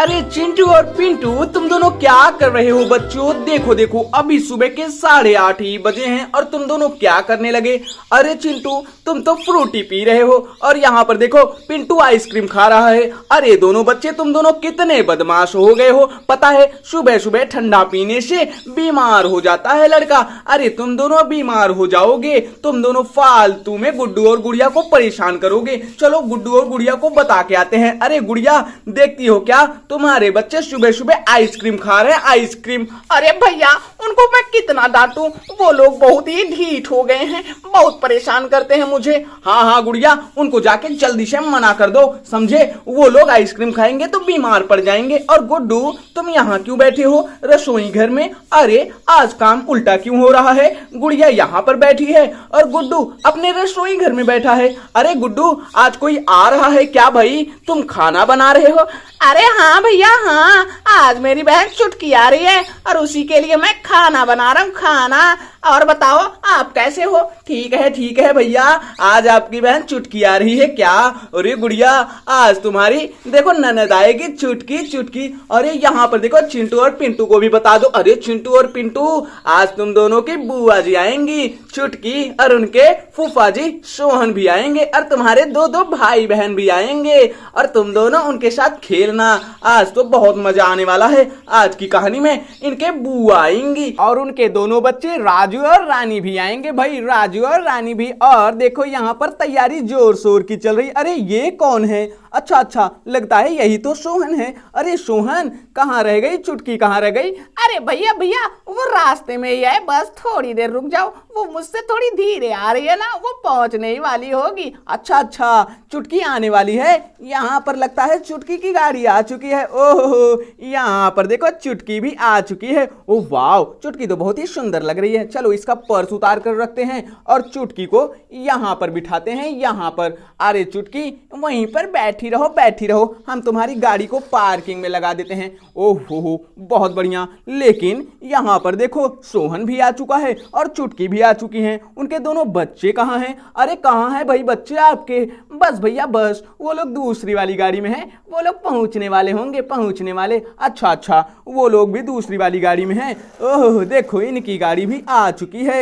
अरे चिंटू और पिंटू तुम दोनों क्या कर रहे हो बच्चों देखो देखो अभी सुबह के साढ़े आठ ही बजे हैं और तुम दोनों क्या करने लगे अरे चिंटू तुम तो फ्रूटी पी रहे हो और यहाँ पर देखो पिंटू आइसक्रीम खा रहा है अरे दोनों बच्चे तुम दोनों कितने बदमाश हो गए हो पता है सुबह सुबह ठंडा पीने से बीमार हो जाता है लड़का अरे तुम दोनों बीमार हो जाओगे तुम दोनों फालतू में गुड्डू और गुड़िया को परेशान करोगे चलो गुड्डू और गुड़िया को बता के आते हैं अरे गुड़िया देखती हो क्या तुम्हारे बच्चे सुबह सुबह आइसक्रीम खा रहे हैं आइसक्रीम अरे भैया उनको मैं कितना डांटू वो लोग बहुत ही ढीठ हो गए हैं बहुत परेशान करते हैं मुझे हाँ हाँ गुड़िया उनको जाके जल्दी से मना कर दो समझे वो लोग आइसक्रीम खाएंगे तो बीमार पड़ जाएंगे और गुड्डू तुम यहाँ क्यों बैठे हो रसोई घर में अरे आज काम उल्टा क्यों हो रहा है गुड़िया यहाँ पर बैठी है और गुड्डू अपने रसोई घर में बैठा है अरे गुड्डू आज कोई आ रहा है क्या भाई तुम खाना बना रहे हो अरे हाँ भैया हाँ आज मेरी बहन चुटकी आ रही है और उसी के लिए मैं खाना बना रहा हूँ खाना और बताओ आप कैसे हो ठीक है ठीक है भैया आज आपकी बहन चुटकी आ रही है क्या अरे गुड़िया आज तुम्हारी देखो ननद आएगी चुटकी चुटकी अरे यहाँ पर देखो चिंटू और पिंटू को भी बता दो अरे चिंटू और पिंटू आज तुम दोनों की बुआ जी आएंगी चुटकी और उनके फूफा जी सोहन भी आएंगे और तुम्हारे दो दो भाई बहन भी आएंगे और तुम दोनों उनके साथ खेलना आज तो बहुत मजा आने वाला है आज की कहानी में इनके बुआ आएंगी और उनके दोनों बच्चे राजू और रानी भी आएंगे आएंगे भाई राजू और रानी भी और देखो यहाँ पर तैयारी जोर शोर की चल रही अरे ये कौन है अच्छा अच्छा लगता है यही तो सोहन है अरे सोहन कहाँ रह गई चुटकी कहाँ रह गई अरे भैया भैया वो रास्ते में ही है बस थोड़ी देर रुक जाओ वो मुझसे थोड़ी धीरे आ रही है ना वो पहुंचने ही वाली होगी अच्छा अच्छा चुटकी आने वाली है यहाँ पर लगता है चुटकी की गाड़ी आ चुकी है ओहो यहाँ पर देखो चुटकी भी आ चुकी है ओ वाह चुटकी तो बहुत ही सुंदर लग रही है चलो इसका पर्स उतार तैयार कर रखते हैं और चुटकी को यहाँ पर बिठाते हैं यहाँ पर अरे चुटकी वहीं पर बैठी रहो बैठी रहो हम तुम्हारी गाड़ी को पार्किंग में लगा देते हैं ओहो हो बहुत बढ़िया लेकिन यहाँ पर देखो सोहन भी आ चुका है और चुटकी भी आ चुकी हैं उनके दोनों बच्चे कहाँ हैं अरे कहाँ हैं भाई बच्चे आपके बस भैया बस वो लोग दूसरी वाली गाड़ी में हैं वो लोग पहुँचने वाले होंगे पहुँचने वाले अच्छा अच्छा वो लोग भी दूसरी वाली गाड़ी में हैं ओह देखो इनकी गाड़ी भी आ चुकी है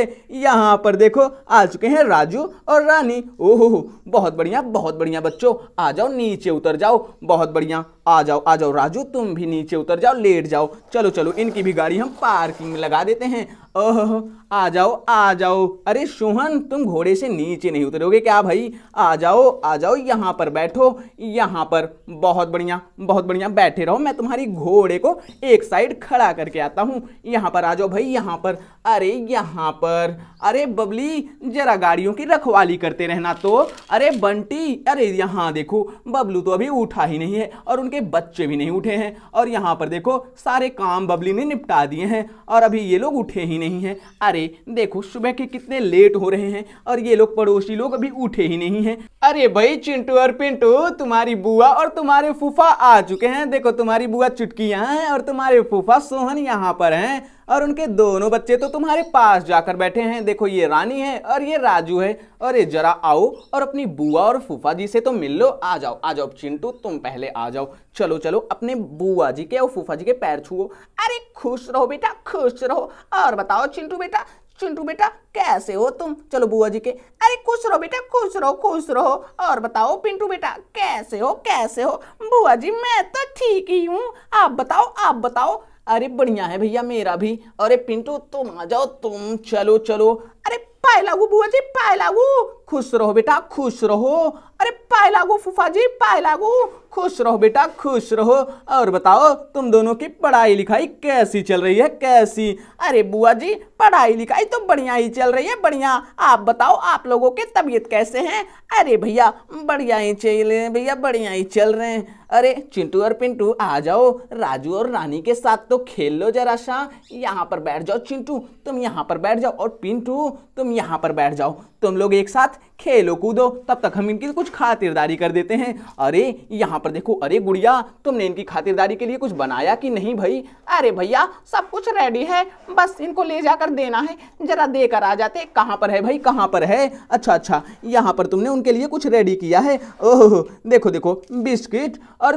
यहाँ पर देखो आ चुके हैं राजू और रानी ओहो बहुत बढ़िया बहुत बढ़िया बच्चों आ जाओ नीचे उतर जाओ बहुत बढ़िया आ जाओ आ जाओ राजू तुम भी नीचे उतर जाओ लेट जाओ चलो चलो इनकी भी गाड़ी हम पार्किंग में लगा देते हैं ओह आ जाओ आ जाओ अरे सोहन तुम घोड़े से नीचे नहीं उतरोगे क्या भाई आ जाओ आ जाओ यहाँ पर बैठो यहाँ पर बहुत बढ़िया बहुत बढ़िया बैठे रहो मैं तुम्हारी घोड़े को एक साइड खड़ा करके आता हूँ यहाँ पर आ जाओ भाई यहाँ पर अरे यहाँ पर अरे बबली जरा गाड़ियों की रखवाली करते रहना तो अरे बंटी अरे यहाँ देखो बबलू तो अभी उठा ही नहीं है और उनके के बच्चे भी नहीं उठे हैं और यहाँ पर देखो सारे काम बबली ने निपटा दिए हैं और अभी ये लोग उठे ही नहीं हैं अरे देखो सुबह के कितने लेट हो रहे हैं और ये लोग पड़ोसी लोग अभी उठे ही नहीं हैं अरे भाई चिंटू और पिंटू तुम्हारी बुआ और तुम्हारे फूफा आ चुके हैं देखो तुम्हारी बुआ चुटकी यहाँ है और तुम्हारे फूफा सोहन यहाँ पर हैं और उनके दोनों बच्चे तो तुम्हारे पास जाकर बैठे हैं देखो ये रानी है और ये राजू है और ये जरा आओ और अपनी बुआ और फूफा जी से तो मिल लो आ जाओ आ जाओ चिंटू तुम पहले आ जाओ चलो चलो अपने बुआ जी के और फूफा जी के पैर छुओ अरे खुश रहो बेटा खुश रहो और बताओ चिंटू बेटा चिंटू बेटा कैसे हो तुम चलो बुआ जी के अरे खुश रहो बेटा खुश रहो खुश रहो और बताओ पिंटू बेटा कैसे हो कैसे हो बुआ जी मैं तो ठीक ही हूँ आप बताओ आप बताओ अरे बढ़िया है भैया मेरा भी अरे पिंटू तुम आ जाओ तुम चलो चलो अरे पाए लागू बुआ जी पाए लागू खुश रहो बेटा खुश रहो अरे पाए लागू फूफा जी पाए लागू खुश रहो बेटा खुश रहो और बताओ तुम दोनों की पढ़ाई लिखाई कैसी चल रही है कैसी अरे बुआ जी पढ़ाई लिखाई तो बढ़िया ही चल रही है बढ़िया आप बताओ आप लोगों के तबीयत कैसे हैं अरे भैया बढ़िया ही चल रहे हैं भैया बढ़िया ही चल रहे हैं अरे चिंटू और पिंटू आ जाओ राजू और रानी के साथ तो खेल लो जरा सा यहाँ पर बैठ जाओ चिंटू तुम यहाँ पर बैठ जाओ और पिंटू तुम यहाँ पर बैठ जाओ तुम लोग एक साथ खेलो कूदो तब तक हम इनकी कुछ खातिरदारी कर देते हैं अरे यहाँ पर देखो अरे गुड़िया तुमने इनकी खातिरदारी के लिए कुछ बनाया कि नहीं भाई अरे भैया सब कुछ रेडी है बस इनको ले जाकर देना है जरा दे कर आ जाते कहाँ पर है भाई कहाँ पर है अच्छा अच्छा यहाँ पर तुमने उनके लिए कुछ रेडी किया है ओह देखो देखो बिस्किट और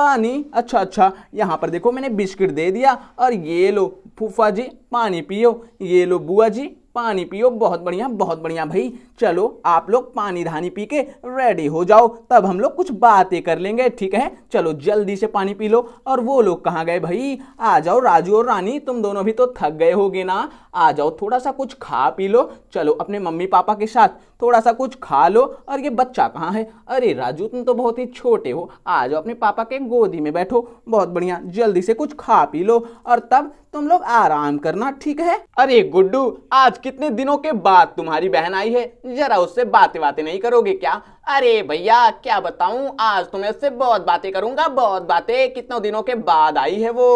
पानी अच्छा अच्छा यहाँ पर देखो मैंने बिस्किट दे दिया और ये लो फूफा जी पानी पियो ये लो बुआ जी पानी पियो बहुत बढ़िया बहुत बढ़िया भाई चलो आप लोग पानी धानी पी के रेडी हो जाओ तब हम लोग कुछ बातें कर लेंगे ठीक है चलो जल्दी से पानी पी लो और वो लोग कहाँ गए भाई आ जाओ राजू और रानी तुम दोनों भी तो थक गए होगे ना आ जाओ थोड़ा सा कुछ खा पी लो चलो अपने मम्मी पापा के साथ थोड़ा सा कुछ खा लो और ये बच्चा कहाँ है अरे राजू तुम तो बहुत ही छोटे हो आ जाओ अपने पापा के गोदी में बैठो बहुत बढ़िया जल्दी से कुछ खा पी लो और तब तुम लोग आराम करना ठीक है अरे गुड्डू आज के कितने दिनों के बाद तुम्हारी बहन आई है जरा उससे बातें बातें नहीं करोगे क्या अरे भैया क्या बताऊं आज तो मैं उससे बहुत बातें करूंगा बहुत बातें कितनों दिनों के बाद आई है वो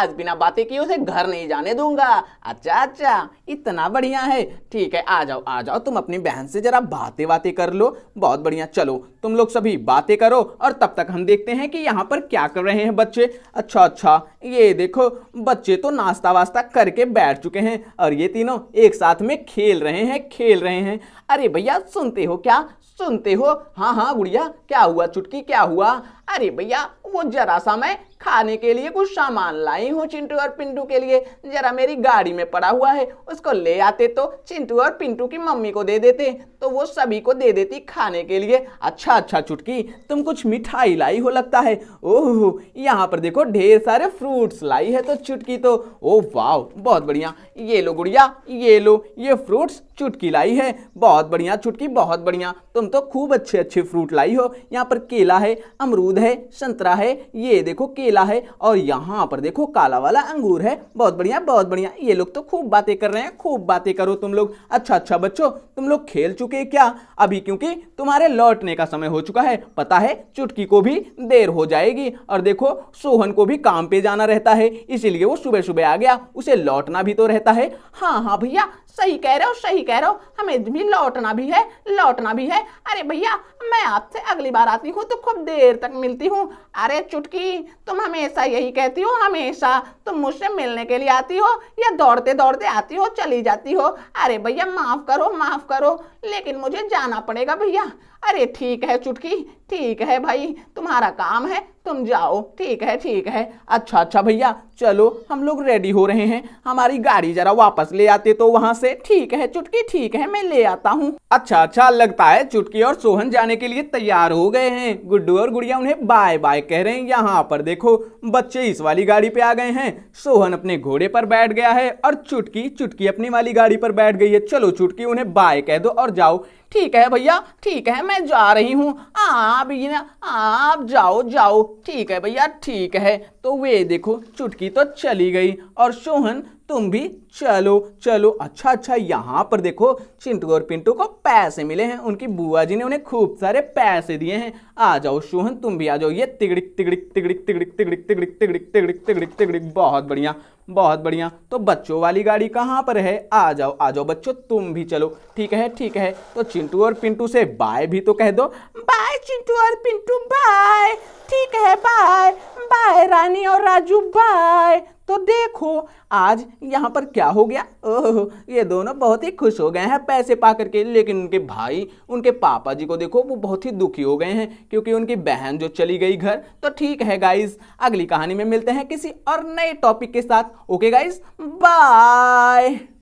आज बिना बातें किए उसे घर नहीं जाने दूंगा अच्छा अच्छा इतना बढ़िया है ठीक है आ जाओ आ जाओ तुम अपनी बहन से जरा बातें बातें कर लो बहुत बढ़िया चलो तुम लोग सभी बातें करो और तब तक हम देखते हैं कि यहाँ पर क्या कर रहे हैं बच्चे अच्छा अच्छा ये देखो बच्चे तो नाश्ता वास्ता करके बैठ चुके हैं और ये तीनों एक साथ साथ में खेल रहे हैं खेल रहे हैं अरे भैया सुनते हो क्या सुनते हो हाँ हाँ गुड़िया क्या हुआ चुटकी क्या हुआ अरे भैया वो जरा सा मैं खाने के लिए कुछ सामान लाई हूँ चिंटू और पिंटू के लिए जरा मेरी गाड़ी में पड़ा हुआ है उसको ले आते तो चिंटू और पिंटू की मम्मी को दे देते तो वो सभी को दे देती खाने के लिए अच्छा अच्छा चुटकी तुम कुछ मिठाई लाई हो लगता है ओह यहाँ पर देखो ढेर सारे फ्रूट्स लाई है तो चुटकी तो ओह वाह बहुत बढ़िया ये लो गुड़िया ये लो ये फ्रूट्स चुटकी लाई है बहुत बढ़िया चुटकी बहुत बढ़िया तुम तो खूब अच्छे अच्छे फ्रूट लाई हो यहाँ पर केला है अमरूद है संतरा है ये देखो केला है और यहाँ पर देखो काला वाला अंगूर है बहुत बढ़िया बहुत बढ़िया ये लोग तो खूब बातें कर रहे हैं खूब बातें करो तुम लोग अच्छा अच्छा बच्चों तुम लोग खेल चुके क्या अभी क्योंकि तुम्हारे लौटने का समय हो चुका है पता है चुटकी को भी देर हो जाएगी और देखो सोहन को भी काम पे जाना रहता है इसीलिए वो सुबह सुबह आ गया उसे लौटना भी तो रहता है हाँ हाँ भैया सही कह रहे हो सही कह रहे हो हमें भी लौटना भी है लौटना भी है अरे भैया मैं आपसे अगली बार आती हूँ तो खूब देर तक मिलती हूँ अरे चुटकी तुम हमेशा यही कहती हो हमेशा तुम मुझसे मिलने के लिए आती हो या दौड़ते दौड़ते आती हो चली जाती हो अरे भैया माफ़ करो माफ़ करो लेकिन मुझे जाना पड़ेगा भैया अरे ठीक है चुटकी ठीक है भाई तुम्हारा काम है तुम जाओ ठीक है ठीक है अच्छा अच्छा भैया चलो हम लोग रेडी हो रहे हैं हमारी गाड़ी जरा वापस ले आते तो वहाँ से ठीक है चुटकी ठीक है मैं ले आता हूँ अच्छा अच्छा लगता है चुटकी और सोहन जाने के लिए तैयार हो गए हैं गुड्डू और गुड़िया उन्हें बाय बाय कह रहे हैं यहाँ पर देखो बच्चे इस वाली गाड़ी पे आ गए हैं सोहन अपने घोड़े पर बैठ गया है और चुटकी चुटकी अपनी वाली गाड़ी पर बैठ गई है चलो चुटकी उन्हें बाय कह दो और जाओ ठीक है भैया ठीक है मैं जा रही हूँ आप ना आप जाओ जाओ ठीक है भैया ठीक है तो वे देखो चुटकी तो चली गई और सोहन तुम भी चलो चलो अच्छा अच्छा यहाँ पर देखो चिंटू और पिंटू को पैसे मिले हैं उनकी बुआ जी ने उन्हें खूब सारे पैसे दिए हैं आ जाओ सोहन तुम भी आ जाओ ये तिगड़िक तिगड़िक तिगड़िक तिगड़िक तिगड़िक तिगड़िक तिगड़िक तिगड़िक तिगड़िक तिगड़िक बहुत बढ़िया बहुत बढ़िया तो बच्चों वाली गाड़ी कहाँ पर है आ जाओ आ जाओ बच्चों तुम भी चलो ठीक है ठीक है तो चिंटू और पिंटू से बाय भी तो कह दो बाय चिंटू और पिंटू बाय ठीक है बाय बाय रानी रानी और राजू बाय तो देखो आज यहाँ पर क्या हो गया ओह ये दोनों बहुत ही खुश हो गए हैं पैसे पा करके लेकिन उनके भाई उनके पापा जी को देखो वो बहुत ही दुखी हो गए हैं क्योंकि उनकी बहन जो चली गई घर तो ठीक है गाइज अगली कहानी में मिलते हैं किसी और नए टॉपिक के साथ ओके गाइज बाय